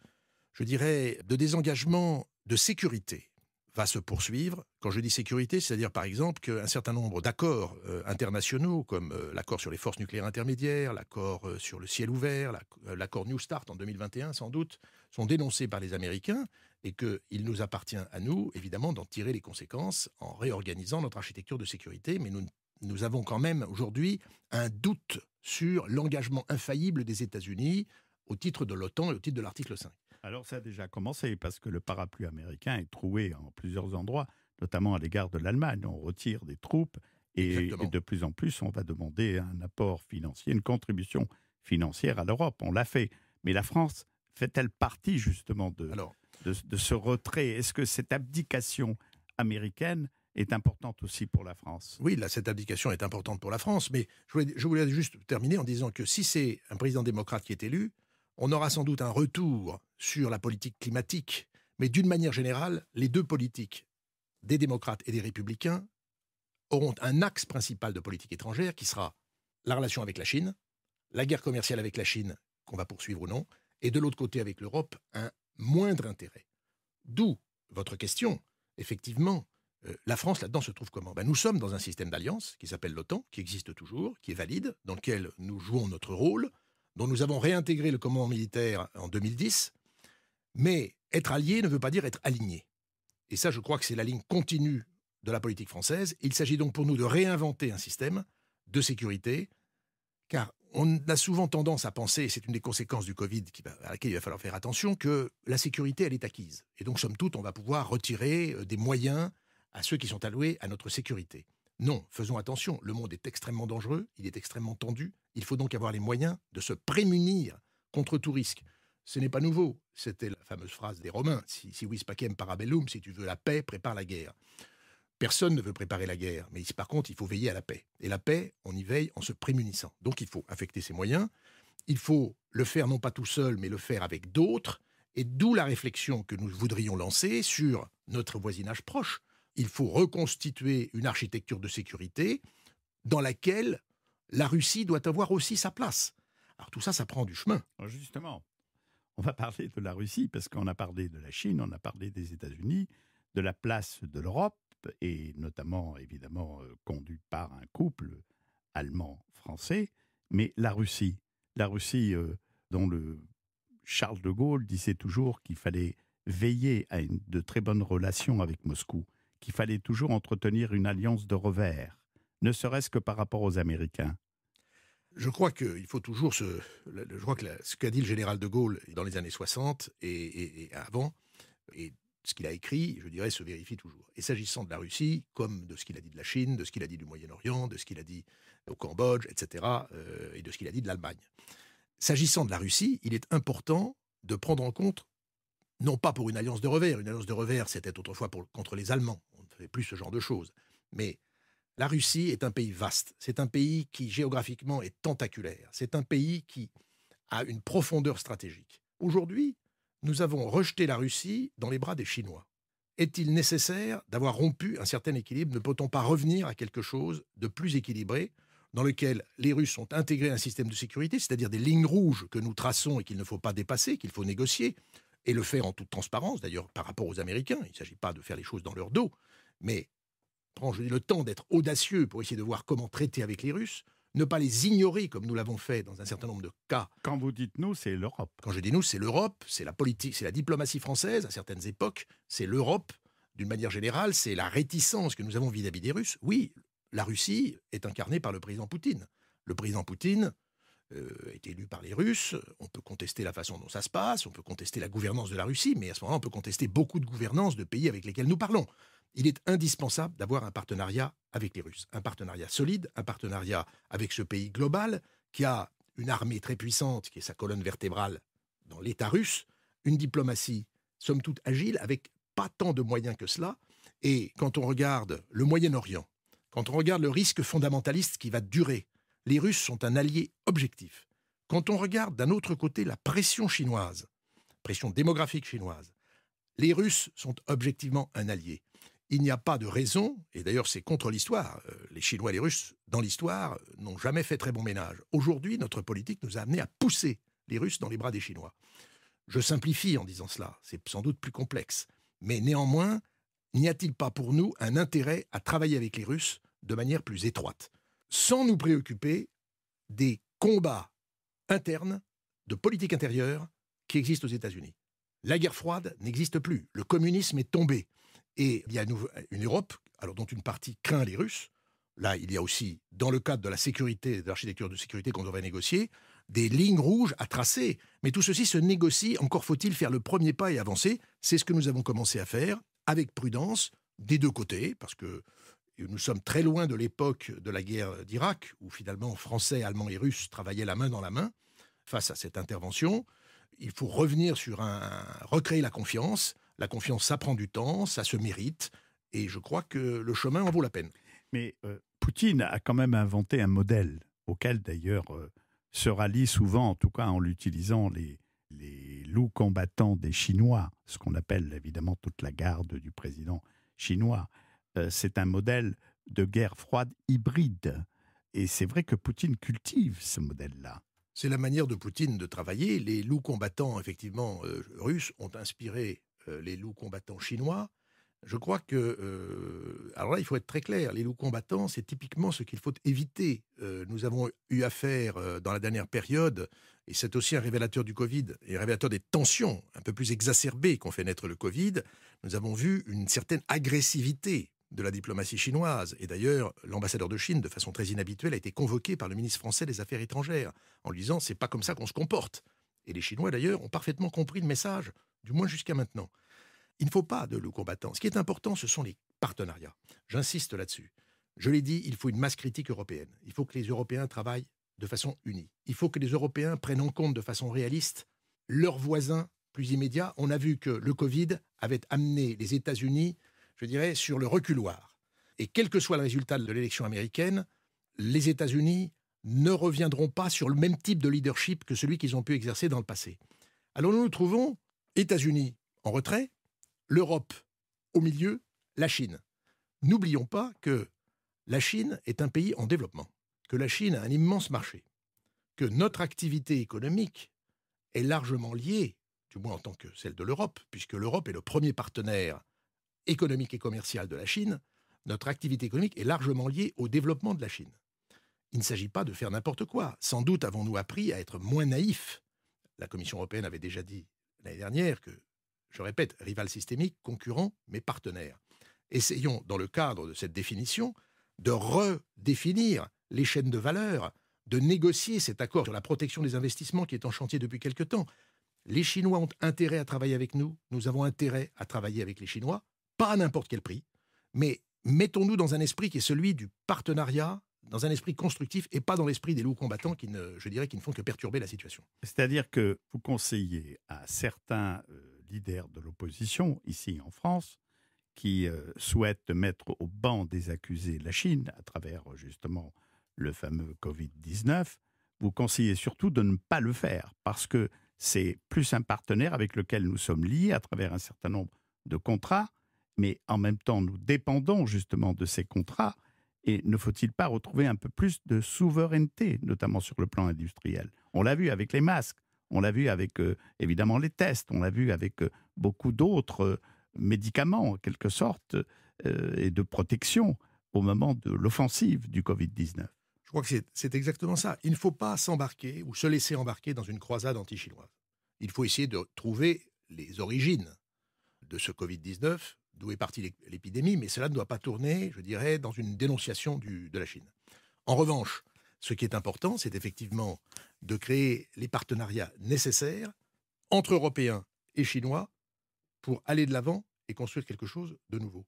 je dirais, de désengagement de sécurité va se poursuivre. Quand je dis sécurité, c'est-à-dire par exemple qu'un certain nombre d'accords euh, internationaux, comme euh, l'accord sur les forces nucléaires intermédiaires, l'accord euh, sur le ciel ouvert, l'accord New Start en 2021 sans doute, sont dénoncés par les Américains et qu'il nous appartient à nous, évidemment, d'en tirer les conséquences en réorganisant notre architecture de sécurité. Mais nous, nous avons quand même aujourd'hui un doute sur l'engagement infaillible des États-Unis au titre de l'OTAN et au titre de l'article 5. Alors ça a déjà commencé parce que le parapluie américain est troué en plusieurs endroits, notamment à l'égard de l'Allemagne. On retire des troupes et, de plus en plus on va demander un apport financier, une contribution financière à l'Europe. On l'a fait. Mais la France fait-elle partie justement de, de, ce retrait Est-ce que cette abdication américaine est importante aussi pour la France. Oui, là, cette abdication est importante pour la France, mais je voulais, je voulais juste terminer en disant que si c'est un président démocrate qui est élu, on aura sans doute un retour sur la politique climatique, mais d'une manière générale, les deux politiques, des démocrates et des républicains, auront un axe principal de politique étrangère qui sera la relation avec la Chine, la guerre commerciale avec la Chine, qu'on va poursuivre ou non, et de l'autre côté avec l'Europe, un moindre intérêt. D'où votre question, effectivement, euh, la France là-dedans se trouve comment ben, Nous sommes dans un système d'alliance qui s'appelle l'OTAN, qui existe toujours, qui est valide, dans lequel nous jouons notre rôle, dont nous avons réintégré le commandement militaire en 2010, mais être allié ne veut pas dire être aligné. Et ça, je crois que c'est la ligne continue de la politique française. Il s'agit donc pour nous de réinventer un système de sécurité, car on a souvent tendance à penser, et c'est une des conséquences du Covid à laquelle il va falloir faire attention, que la sécurité, elle est acquise. Et donc, somme toute, on va pouvoir retirer euh, des moyens à ceux qui sont alloués à notre sécurité. Non, faisons attention, le monde est extrêmement dangereux, il est extrêmement tendu, il faut donc avoir les moyens de se prémunir contre tout risque. Ce n'est pas nouveau. C'était la fameuse phrase des Romains si, si vis pacem parabellum, si tu veux la paix, prépare la guerre. Personne ne veut préparer la guerre, mais par contre, il faut veiller à la paix. Et la paix, on y veille en se prémunissant. Donc il faut affecter ses moyens, il faut le faire non pas tout seul, mais le faire avec d'autres, et d'où la réflexion que nous voudrions lancer sur notre voisinage proche. Il faut reconstituer une architecture de sécurité dans laquelle la Russie doit avoir aussi sa place. Alors tout ça, ça prend du chemin. Ah, justement on va parler de la Russie, parce qu'on a parlé de la Chine, on a parlé des États-Unis, de la place de l'Europe, et notamment, évidemment, euh, conduite par un couple allemand-français, mais la Russie. La Russie euh, dont le Charles de Gaulle disait toujours qu'il fallait veiller à de très bonnes relations avec Moscou, qu'il fallait toujours entretenir une alliance de revers, ne serait-ce que par rapport aux Américains. Je crois qu'il faut toujours se. Je crois que ce qu'a dit le général de Gaulle dans les années 60 et, avant, et ce qu'il a écrit, je dirais, se vérifie toujours. Et s'agissant de la Russie, comme de ce qu'il a dit de la Chine, de ce qu'il a dit du Moyen-Orient, de ce qu'il a dit au Cambodge, etc., euh, et de ce qu'il a dit de l'Allemagne. S'agissant de la Russie, il est important de prendre en compte, non pas pour une alliance de revers, une alliance de revers, c'était autrefois contre les Allemands, on ne fait plus ce genre de choses, mais la Russie est un pays vaste, c'est un pays qui géographiquement est tentaculaire, c'est un pays qui a une profondeur stratégique. Aujourd'hui, nous avons rejeté la Russie dans les bras des Chinois. Est-il nécessaire d'avoir rompu un certain équilibre Ne peut-on pas revenir à quelque chose de plus équilibré dans lequel les Russes ont intégré un système de sécurité, c'est-à-dire des lignes rouges que nous traçons et qu'il ne faut pas dépasser, qu'il faut négocier, et le faire en toute transparence, d'ailleurs par rapport aux Américains, il ne s'agit pas de faire les choses dans leur dos, mais prend, le temps d'être audacieux pour essayer de voir comment traiter avec les Russes, ne pas les ignorer comme nous l'avons fait dans un certain nombre de cas. Quand vous dites nous, c'est l'Europe. Quand je dis nous, c'est l'Europe, c'est la politique, c'est la diplomatie française à certaines époques, c'est l'Europe d'une manière générale, c'est la réticence que nous avons vis à -vis des Russes. Oui, la Russie est incarnée par le président Poutine. Le président Poutine, euh, est élu par les Russes. On peut contester la façon dont ça se passe, on peut contester la gouvernance de la Russie, mais à ce moment-là, on peut contester beaucoup de gouvernance de pays avec lesquels nous parlons. Il est indispensable d'avoir un partenariat avec les Russes, un partenariat solide, un partenariat avec ce pays global qui a une armée très puissante, qui est sa colonne vertébrale dans l'État russe, une diplomatie somme toute agile, avec pas tant de moyens que cela. Et quand on regarde le Moyen-Orient, quand on regarde le risque fondamentaliste qui va durer les Russes sont un allié objectif. Quand on regarde d'un autre côté la pression chinoise, pression démographique chinoise, les Russes sont objectivement un allié. Il n'y a pas de raison, et d'ailleurs c'est contre l'histoire, euh, les Chinois et les Russes, dans l'histoire, euh, n'ont jamais fait très bon ménage. Aujourd'hui, notre politique nous a amenés à pousser les Russes dans les bras des Chinois. Je simplifie en disant cela, c'est sans doute plus complexe. Mais néanmoins, n'y a-t-il pas pour nous un intérêt à travailler avec les Russes de manière plus étroite sans nous préoccuper des combats internes de politique intérieure qui existent aux États-Unis. La guerre froide n'existe plus, le communisme est tombé. Et il y a une Europe, alors dont une partie craint les Russes. Là, il y a aussi, dans le cadre de la sécurité, de l'architecture de sécurité qu'on devrait négocier, des lignes rouges à tracer. Mais tout ceci se négocie, encore faut-il faire le premier pas et avancer. C'est ce que nous avons commencé à faire, avec prudence, des deux côtés, parce que nous sommes très loin de l'époque de la guerre d'Irak, où finalement Français, Allemands et Russes travaillaient la main dans la main face à cette intervention. Il faut revenir sur un. recréer la confiance. La confiance, ça prend du temps, ça se mérite, et je crois que le chemin en vaut la peine. Mais euh, Poutine a quand même inventé un modèle, auquel d'ailleurs euh, se rallie souvent, en tout cas en l'utilisant, les loups combattants des Chinois, ce qu'on appelle évidemment toute la garde du président chinois. Euh, c'est un modèle de guerre froide hybride. Et c'est vrai que Poutine cultive ce modèle-là. C'est la manière de Poutine de travailler. Les loups combattants, effectivement, euh, russes ont inspiré euh, les loups combattants chinois. Je crois que... alors là, il faut être très clair. Les loups combattants, c'est typiquement ce qu'il faut éviter. nous avons eu affaire dans la dernière période, et c'est aussi un révélateur du Covid, et un révélateur des tensions un peu plus exacerbées qu'ont fait naître le Covid. Nous avons vu une certaine agressivité de la diplomatie chinoise. Et d'ailleurs, l'ambassadeur de Chine, de façon très inhabituelle, a été convoqué par le ministre français des Affaires étrangères en lui disant c'est pas comme ça qu'on se comporte. Et les Chinois, d'ailleurs, ont parfaitement compris le message, du moins jusqu'à maintenant. Il ne faut pas de loup combattant. Ce qui est important, ce sont les partenariats. J'insiste là-dessus. Je l'ai dit, il faut une masse critique européenne. Il faut que les Européens travaillent de façon unie. Il faut que les Européens prennent en compte de façon réaliste leurs voisins plus immédiats. On a vu que le Covid avait amené les États-Unis je dirais, sur le reculoir. Et quel que soit le résultat de l'élection américaine, les États-Unis ne reviendront pas sur le même type de leadership que celui qu'ils ont pu exercer dans le passé. Alors nous nous trouvons États-Unis en retrait, l'Europe au milieu, la Chine. N'oublions pas que la Chine est un pays en développement, que la Chine a un immense marché, que notre activité économique est largement liée, du moins en tant que celle de l'Europe, puisque l'Europe est le premier partenaire économique et commercial de la Chine, notre activité économique est largement liée au développement de la Chine. Il ne s'agit pas de faire n'importe quoi. Sans doute avons-nous appris à être moins naïfs. La Commission européenne avait déjà dit l'année dernière que, je répète, rival systémique, concurrent, mais partenaire. Essayons, dans le cadre de cette définition, de redéfinir les chaînes de valeur, de négocier cet accord sur la protection des investissements qui est en chantier depuis quelque temps. Les Chinois ont intérêt à travailler avec nous, nous avons intérêt à travailler avec les Chinois pas à n'importe quel prix, mais mettons-nous dans un esprit qui est celui du partenariat, dans un esprit constructif et pas dans l'esprit des loups combattants qui, ne, je dirais, qui ne font que perturber la situation. C'est-à-dire que vous conseillez à certains euh, leaders de l'opposition, ici en France, qui euh, souhaitent mettre au banc des accusés la Chine, à travers justement le fameux Covid-19, vous conseillez surtout de ne pas le faire, parce que c'est plus un partenaire avec lequel nous sommes liés à travers un certain nombre de contrats, mais en même temps, nous dépendons justement de ces contrats. Et ne faut-il pas retrouver un peu plus de souveraineté, notamment sur le plan industriel On l'a vu avec les masques, on l'a vu avec euh, évidemment les tests, on l'a vu avec euh, beaucoup d'autres euh, médicaments, en quelque sorte, et de protection au moment de l'offensive du Covid-19. Je crois que c'est exactement ça. Il ne faut pas s'embarquer ou se laisser embarquer dans une croisade anti-chinoise. Il faut essayer de trouver les origines de ce Covid-19, d'où est partie l'épidémie, mais cela ne doit pas tourner, je dirais, dans une dénonciation de la Chine. En revanche, ce qui est important, c'est effectivement de créer les partenariats nécessaires entre Européens et Chinois pour aller de l'avant et construire quelque chose de nouveau.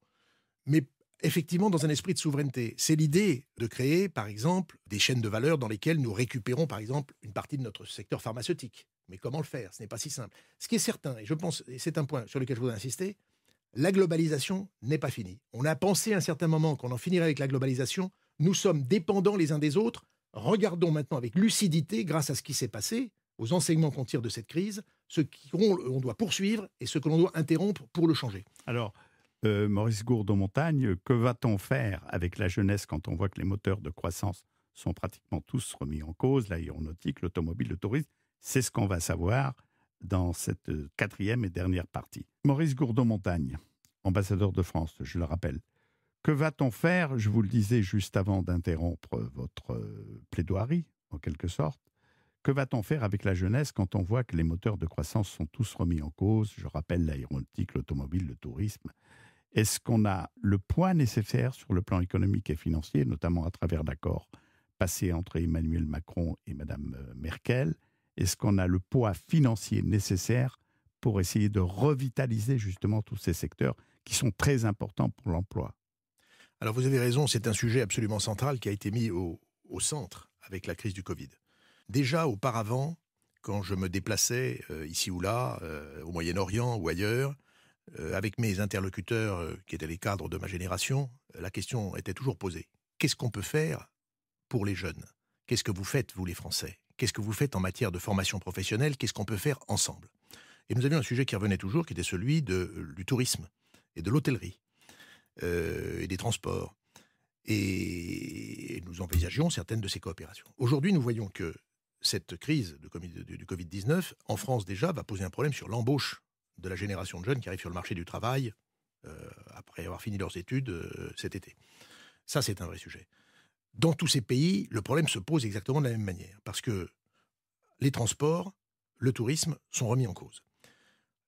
Mais effectivement, dans un esprit de souveraineté, c'est l'idée de créer, par exemple, des chaînes de valeur dans lesquelles nous récupérons, par exemple, une partie de notre secteur pharmaceutique. Mais comment le faire Ce n'est pas si simple. Ce qui est certain, et je pense, et c'est un point sur lequel je voudrais insister, la globalisation n'est pas finie. On a pensé à un certain moment qu'on en finirait avec la globalisation. Nous sommes dépendants les uns des autres. Regardons maintenant avec lucidité, grâce à ce qui s'est passé, aux enseignements qu'on tire de cette crise, ce qu'on doit poursuivre et ce que l'on doit interrompre pour le changer. Alors, euh, Maurice gourdeau montagne que va-t-on faire avec la jeunesse quand on voit que les moteurs de croissance sont pratiquement tous remis en cause, l'aéronautique, l'automobile, le tourisme C'est ce qu'on va savoir dans cette euh, quatrième et dernière partie. Maurice Gourdon-Montagne, ambassadeur de France, je le rappelle. Que va-t-on faire Je vous le disais juste avant d'interrompre votre euh, plaidoirie, en quelque sorte. Que va-t-on faire avec la jeunesse quand on voit que les moteurs de croissance sont tous remis en cause Je rappelle l'aéronautique, l'automobile, le tourisme. Est-ce qu'on a le poids nécessaire sur le plan économique et financier, notamment à travers d'accords passés entre Emmanuel Macron et Mme euh, Merkel est-ce qu'on a le poids financier nécessaire pour essayer de revitaliser justement tous ces secteurs qui sont très importants pour l'emploi Alors vous avez raison, c'est un sujet absolument central qui a été mis au, centre avec la crise du Covid. Déjà auparavant, quand je me déplaçais euh, ici ou là, euh, au Moyen-Orient ou ailleurs, euh, avec mes interlocuteurs qui étaient les cadres de ma génération, la question était toujours posée. Qu'est-ce qu'on peut faire pour les jeunes Qu'est-ce que vous faites, vous les Français Qu'est-ce que vous faites en matière de formation professionnelle Qu'est-ce qu'on peut faire ensemble Et nous avions un sujet qui revenait toujours, qui était celui euh, du tourisme et de l'hôtellerie euh, et des transports. Et nous envisagions certaines de ces coopérations. Aujourd'hui, nous voyons que cette crise du Covid-19, en France déjà, va poser un problème sur l'embauche de la génération de jeunes qui arrivent sur le marché du travail euh, après avoir fini leurs études cet été. Ça, c'est un vrai sujet. Dans tous ces pays, le problème se pose exactement de la même manière, parce que les transports, le tourisme sont remis en cause.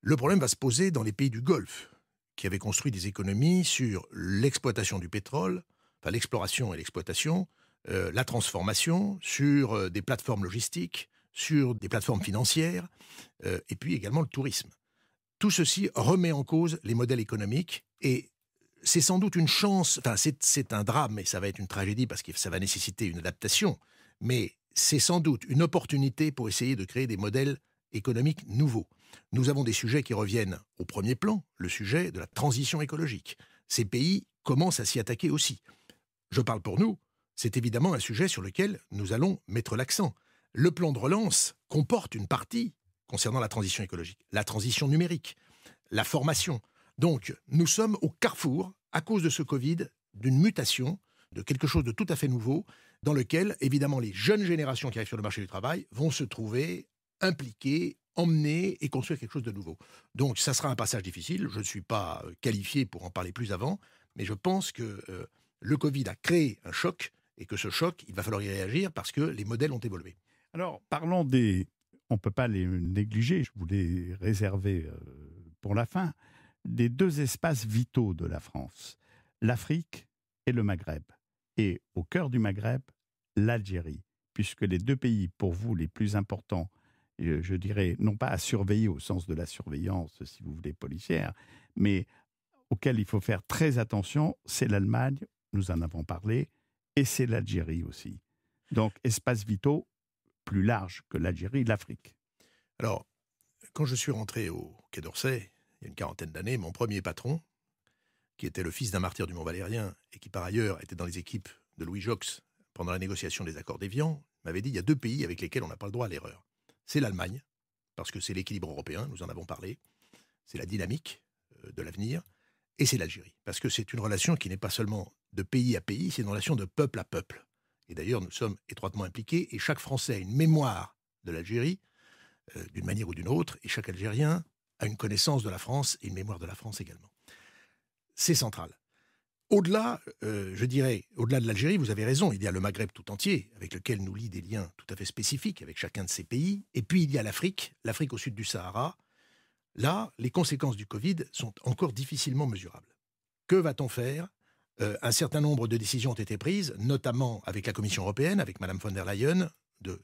Le problème va se poser dans les pays du Golfe, qui avaient construit des économies sur l'exploitation du pétrole, enfin l'exploration et l'exploitation, euh, la transformation, sur euh, des plateformes logistiques, sur des plateformes financières, euh, et puis également le tourisme. Tout ceci remet en cause les modèles économiques et c'est sans doute une chance, enfin c'est un drame et ça va être une tragédie parce que ça va nécessiter une adaptation, mais c'est sans doute une opportunité pour essayer de créer des modèles économiques nouveaux. Nous avons des sujets qui reviennent au premier plan, le sujet de la transition écologique. Ces pays commencent à s'y attaquer aussi. Je parle pour nous, c'est évidemment un sujet sur lequel nous allons mettre l'accent. Le plan de relance comporte une partie concernant la transition écologique, la transition numérique, la formation, donc, nous sommes au carrefour, à cause de ce Covid, d'une mutation, de quelque chose de tout à fait nouveau, dans lequel, évidemment, les jeunes générations qui arrivent sur le marché du travail vont se trouver impliquées, emmenées et construire quelque chose de nouveau. Donc, ça sera un passage difficile. Je ne suis pas euh, qualifié pour en parler plus avant, mais je pense que euh, le Covid a créé un choc et que ce choc, il va falloir y réagir parce que les modèles ont évolué. Alors, parlons des. On ne peut pas les négliger, je voulais réserver euh, pour la fin des deux espaces vitaux de la France, l'Afrique et le Maghreb, et au cœur du Maghreb, l'Algérie, puisque les deux pays pour vous les plus importants, euh, je dirais, non pas à surveiller au sens de la surveillance, si vous voulez, policière, mais auxquels il faut faire très attention, c'est l'Allemagne, nous en avons parlé, et c'est l'Algérie aussi. Donc, espaces vitaux plus large que l'Algérie, l'Afrique. Alors, quand je suis rentré au Quai d'Orsay, il y a une quarantaine d'années, mon premier patron, qui était le fils d'un martyr du Mont Valérien et qui par ailleurs était dans les équipes de Louis Jox pendant la négociation des accords d'Évian, m'avait dit il y a deux pays avec lesquels on n'a pas le droit à l'erreur. C'est l'Allemagne, parce que c'est l'équilibre européen, nous en avons parlé, c'est la dynamique euh, de l'avenir, et c'est l'Algérie, parce que c'est une relation qui n'est pas seulement de pays à pays, c'est une relation de peuple à peuple. Et d'ailleurs, nous sommes étroitement impliqués, et chaque Français a une mémoire de l'Algérie, euh, d'une manière ou d'une autre, et chaque Algérien à une connaissance de la France et une mémoire de la France également. C'est central. Au-delà, euh, je dirais, au-delà de l'Algérie, vous avez raison, il y a le Maghreb tout entier, avec lequel nous lie des liens tout à fait spécifiques avec chacun de ces pays. Et puis il y a l'Afrique, l'Afrique au sud du Sahara. Là, les conséquences du Covid sont encore difficilement mesurables. Que va-t-on faire euh, Un certain nombre de décisions ont été prises, notamment avec la Commission européenne, avec Mme von der Leyen, de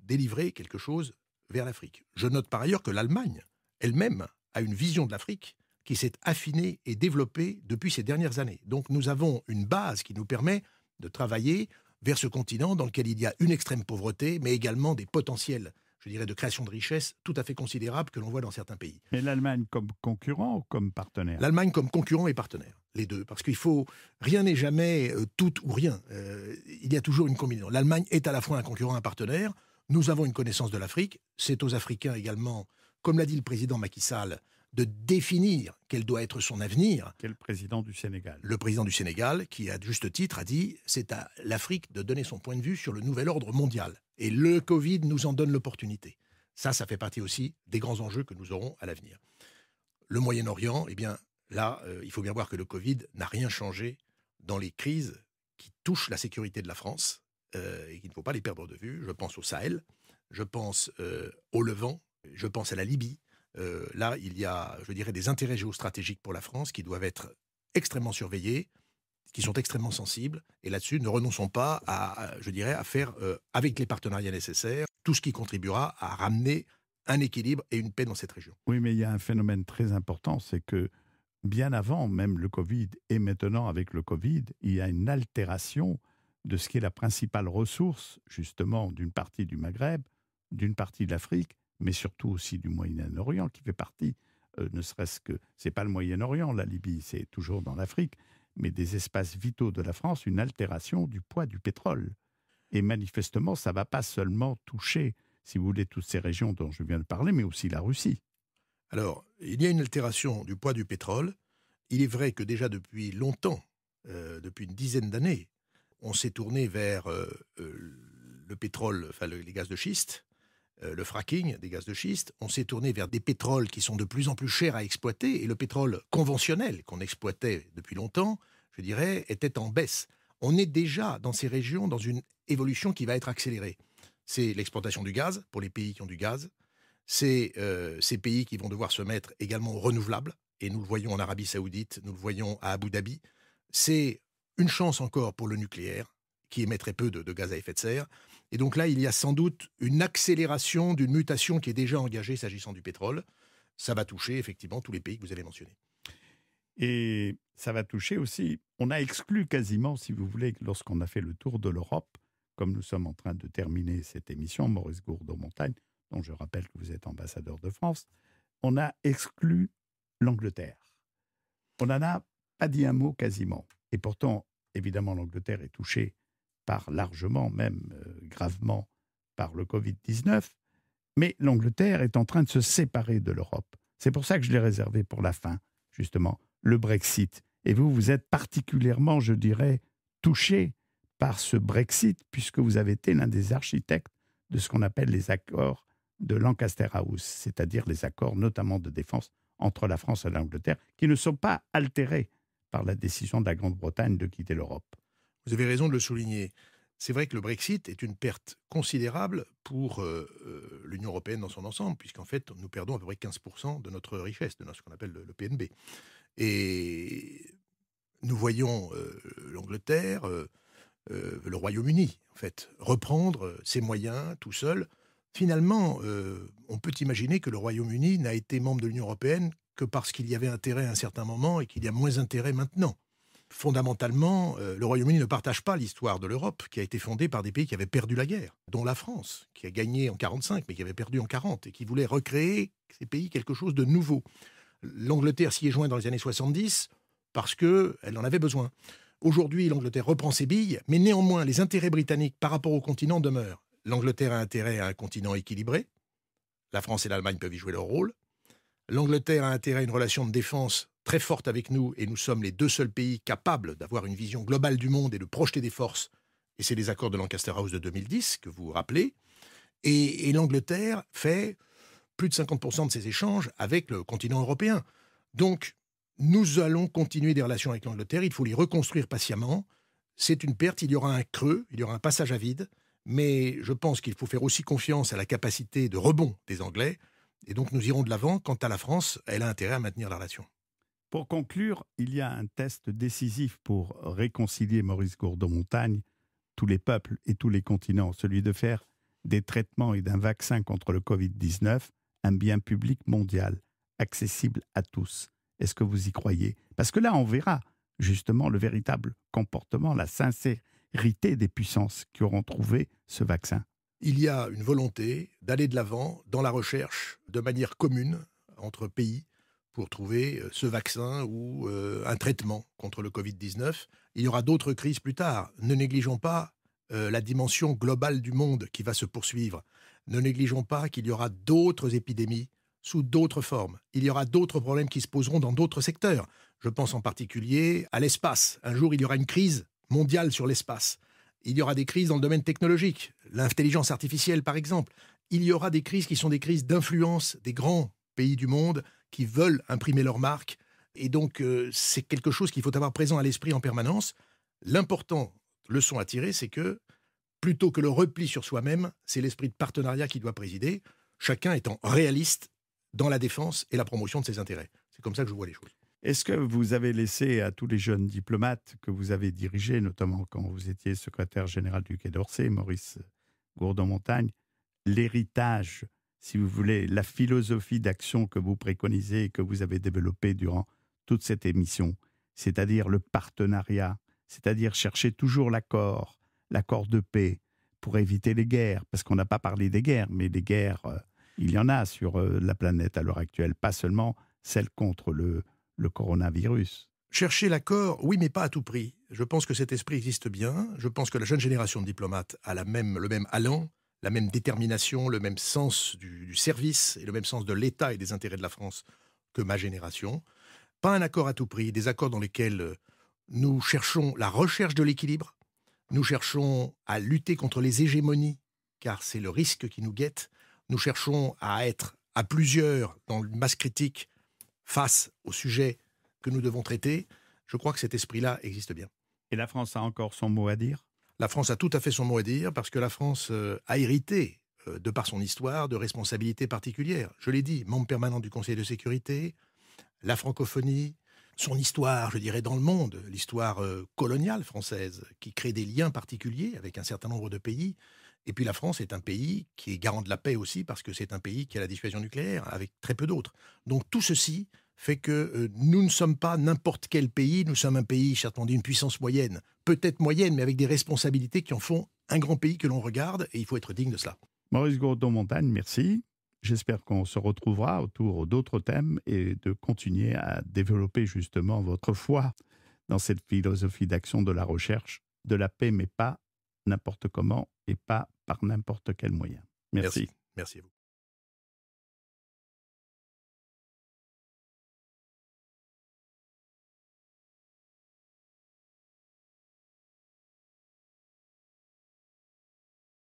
délivrer quelque chose vers l'Afrique. Je note par ailleurs que l'Allemagne elle-même a une vision de l'Afrique qui s'est affinée et développée depuis ces dernières années. Donc nous avons une base qui nous permet de travailler vers ce continent dans lequel il y a une extrême pauvreté, mais également des potentiels, je dirais, de création de richesses tout à fait considérables que l'on voit dans certains pays. Et l'Allemagne comme concurrent ou comme partenaire L'Allemagne comme concurrent et partenaire, les deux, parce qu'il faut, rien n'est jamais euh, tout ou rien, euh, il y a toujours une combinaison. L'Allemagne est à la fois un concurrent et un partenaire, nous avons une connaissance de l'Afrique, c'est aux Africains également comme l'a dit le président Macky Sall, de définir quel doit être son avenir. Quel président du Sénégal Le président du Sénégal, qui à juste titre a dit c'est à l'Afrique de donner son point de vue sur le nouvel ordre mondial. Et le Covid nous en donne l'opportunité. Ça, ça fait partie aussi des grands enjeux que nous aurons à l'avenir. Le Moyen-Orient, eh bien là, euh, il faut bien voir que le Covid n'a rien changé dans les crises qui touchent la sécurité de la France euh, et qu'il ne faut pas les perdre de vue. Je pense au Sahel, je pense euh, au Levant, je pense à la Libye. Euh, là, il y a, je dirais, des intérêts géostratégiques pour la France qui doivent être extrêmement surveillés, qui sont extrêmement sensibles. Et là-dessus, ne renonçons pas, à, je dirais, à faire, euh, avec les partenariats nécessaires, tout ce qui contribuera à ramener un équilibre et une paix dans cette région. Oui, mais il y a un phénomène très important, c'est que bien avant même le Covid et maintenant avec le Covid, il y a une altération de ce qui est la principale ressource, justement, d'une partie du Maghreb, d'une partie de l'Afrique mais surtout aussi du Moyen-Orient, qui fait partie, euh, ne serait-ce que, c'est pas le Moyen-Orient, la Libye, c'est toujours dans l'Afrique, mais des espaces vitaux de la France, une altération du poids du pétrole. Et manifestement, ça ne va pas seulement toucher, si vous voulez, toutes ces régions dont je viens de parler, mais aussi la Russie. Alors, il y a une altération du poids du pétrole. Il est vrai que déjà depuis longtemps, euh, depuis une dizaine d'années, on s'est tourné vers euh, le pétrole, enfin les gaz de schiste, euh, le fracking des gaz de schiste, on s'est tourné vers des pétroles qui sont de plus en plus chers à exploiter, et le pétrole conventionnel qu'on exploitait depuis longtemps, je dirais, était en baisse. On est déjà dans ces régions dans une évolution qui va être accélérée. C'est l'exportation du gaz pour les pays qui ont du gaz, c'est euh, ces pays qui vont devoir se mettre également renouvelables, et nous le voyons en Arabie saoudite, nous le voyons à Abu Dhabi, c'est une chance encore pour le nucléaire, qui émettrait peu de, gaz à effet de serre. Et donc là, il y a sans doute une accélération d'une mutation qui est déjà engagée s'agissant du pétrole. Ça va toucher effectivement tous les pays que vous avez mentionnés. Et ça va toucher aussi, on a exclu quasiment, si vous voulez, lorsqu'on a fait le tour de l'Europe, comme nous sommes en train de terminer cette émission, Maurice Gourdeau-Montagne, dont je rappelle que vous êtes ambassadeur de France, on a exclu l'Angleterre. On n'en a pas dit un mot quasiment. Et pourtant, évidemment, l'Angleterre est touchée par largement, même euh, gravement, par le Covid-19, mais l'Angleterre est en train de se séparer de l'Europe. C'est pour ça que je l'ai réservé pour la fin, justement, le Brexit. Et vous, vous êtes particulièrement, je dirais, touché par ce Brexit, puisque vous avez été l'un des architectes de ce qu'on appelle les accords de Lancaster House, c'est-à-dire les accords notamment de défense entre la France et l'Angleterre, qui ne sont pas altérés par la décision de la Grande-Bretagne de quitter l'Europe. Vous avez raison de le souligner. C'est vrai que le Brexit est une perte considérable pour euh, euh, l'Union européenne dans son ensemble, puisqu'en fait, nous perdons à peu près 15% de notre richesse, de ce qu'on appelle le, PNB. Et nous voyons euh, l'Angleterre, le Royaume-Uni, en fait, reprendre ses moyens tout seul. Finalement, on peut imaginer que le Royaume-Uni n'a été membre de l'Union européenne que parce qu'il y avait intérêt à un certain moment et qu'il y a moins intérêt maintenant fondamentalement, euh, le Royaume-Uni ne partage pas l'histoire de l'Europe, qui a été fondée par des pays qui avaient perdu la guerre, dont la France, qui a gagné en 45, mais qui avait perdu en 40, et qui voulait recréer ces pays quelque chose de nouveau. L'Angleterre s'y est jointe dans les années 70 parce qu'elle en avait besoin. Aujourd'hui, l'Angleterre reprend ses billes, mais néanmoins, les intérêts britanniques par rapport au continent demeurent. L'Angleterre a intérêt à un continent équilibré. La France et l'Allemagne peuvent y jouer leur rôle. L'Angleterre a intérêt à une relation de défense très forte avec nous et nous sommes les deux seuls pays capables d'avoir une vision globale du monde et de projeter des forces. Et c'est les accords de Lancaster House de 2010 que vous rappelez. Et, et l'Angleterre fait plus de 50% de ses échanges avec le continent européen. Donc, nous allons continuer des relations avec l'Angleterre. Il faut les reconstruire patiemment. C'est une perte. Il y aura un creux, il y aura un passage à vide. Mais je pense qu'il faut faire aussi confiance à la capacité de rebond des Anglais. Et donc, nous irons de l'avant. Quant à la France, elle a intérêt à maintenir la relation. Pour conclure, il y a un test décisif pour réconcilier Maurice Gourdeau-Montagne, tous les peuples et tous les continents, celui de faire des traitements et d'un vaccin contre le Covid-19 un bien public mondial, accessible à tous. Est-ce que vous y croyez Parce que là, on verra justement le véritable comportement, la sincérité des puissances qui auront trouvé ce vaccin. Il y a une volonté d'aller de l'avant dans la recherche de manière commune entre pays pour trouver euh, ce vaccin ou euh, un traitement contre le Covid-19. Il y aura d'autres crises plus tard. Ne négligeons pas euh, la dimension globale du monde qui va se poursuivre. Ne négligeons pas qu'il y aura d'autres épidémies sous d'autres formes. Il y aura d'autres problèmes qui se poseront dans d'autres secteurs. Je pense en particulier à l'espace. Un jour, il y aura une crise mondiale sur l'espace. Il y aura des crises dans le domaine technologique, l'intelligence artificielle par exemple. Il y aura des crises qui sont des crises d'influence des grands pays du monde qui veulent imprimer leur marque. Et donc, euh, c'est quelque chose qu'il faut avoir présent à l'esprit en permanence. L'important, leçon à tirer, c'est que plutôt que le repli sur soi-même, c'est l'esprit de partenariat qui doit présider, chacun étant réaliste dans la défense et la promotion de ses intérêts. C'est comme ça que je vois les choses. Est-ce que vous avez laissé à tous les jeunes diplomates que vous avez dirigés, notamment quand vous étiez secrétaire général du Quai d'Orsay, Maurice Gourdon-Montagne, l'héritage si vous voulez, la philosophie d'action que vous préconisez et que vous avez développée durant toute cette émission, c'est-à-dire le partenariat, c'est-à-dire chercher toujours l'accord, l'accord de paix, pour éviter les guerres, parce qu'on n'a pas parlé des guerres, mais des guerres, euh, il y en a sur euh, la planète à l'heure actuelle, pas seulement celle contre le, coronavirus. Chercher l'accord, oui, mais pas à tout prix. Je pense que cet esprit existe bien, je pense que la jeune génération de diplomates a la même, le même allant, la même détermination, le même sens du, service et le même sens de l'État et des intérêts de la France que ma génération. Pas un accord à tout prix, des accords dans lesquels euh, nous cherchons la recherche de l'équilibre, nous cherchons à lutter contre les hégémonies, car c'est le risque qui nous guette, nous cherchons à être à plusieurs dans une masse critique face au sujet que nous devons traiter. Je crois que cet esprit-là existe bien. Et la France a encore son mot à dire la France a tout à fait son mot à dire parce que la France euh, a hérité, euh, de par son histoire, de responsabilités particulières. Je l'ai dit, membre permanent du Conseil de sécurité, la francophonie, son histoire, je dirais, dans le monde, l'histoire euh, coloniale française, qui crée des liens particuliers avec un certain nombre de pays. Et puis la France est un pays qui est garant de la paix aussi, parce que c'est un pays qui a la dissuasion nucléaire, avec très peu d'autres. Donc tout ceci fait que euh, nous ne sommes pas n'importe quel pays, nous sommes un pays, on dit, une puissance moyenne, peut-être moyenne, mais avec des responsabilités qui en font un grand pays que l'on regarde, et il faut être digne de cela. Maurice Gourdon-Montagne, merci. J'espère qu'on se retrouvera autour d'autres thèmes et de continuer à développer justement votre foi dans cette philosophie d'action de la recherche de la paix, mais pas n'importe comment et pas par n'importe quel moyen. Merci. Merci,